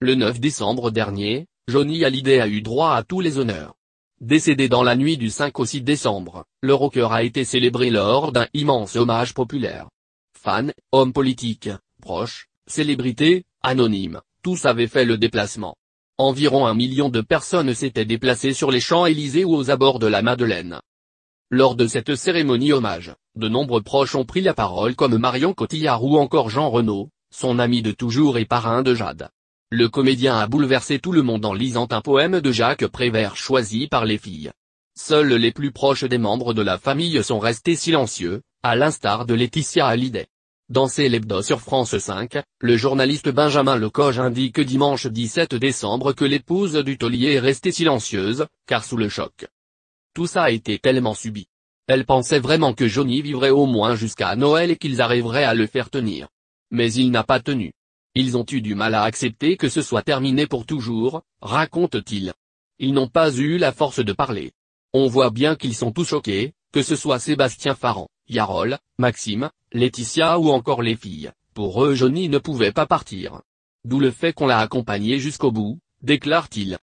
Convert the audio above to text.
Le 9 décembre dernier, Johnny Hallyday a eu droit à tous les honneurs. Décédé dans la nuit du 5 au 6 décembre, le rocker a été célébré lors d'un immense hommage populaire. Fans, hommes politiques, proches, célébrités, anonymes, tous avaient fait le déplacement. Environ un million de personnes s'étaient déplacées sur les Champs-Élysées ou aux abords de la Madeleine. Lors de cette cérémonie hommage, de nombreux proches ont pris la parole comme Marion Cotillard ou encore Jean Renaud, son ami de toujours et parrain de Jade. Le comédien a bouleversé tout le monde en lisant un poème de Jacques Prévert choisi par les filles. Seuls les plus proches des membres de la famille sont restés silencieux, à l'instar de Laetitia Hallyday. Dans ses l'hebdo sur France 5, le journaliste Benjamin Lecoge indique dimanche 17 décembre que l'épouse du tollier est restée silencieuse, car sous le choc. Tout ça a été tellement subi. Elle pensait vraiment que Johnny vivrait au moins jusqu'à Noël et qu'ils arriveraient à le faire tenir. Mais il n'a pas tenu. Ils ont eu du mal à accepter que ce soit terminé pour toujours, raconte-t-il. Ils n'ont pas eu la force de parler. On voit bien qu'ils sont tous choqués, que ce soit Sébastien Farran, Yarol, Maxime, Laetitia ou encore les filles, pour eux Johnny ne pouvait pas partir. D'où le fait qu'on l'a accompagné jusqu'au bout, déclare-t-il.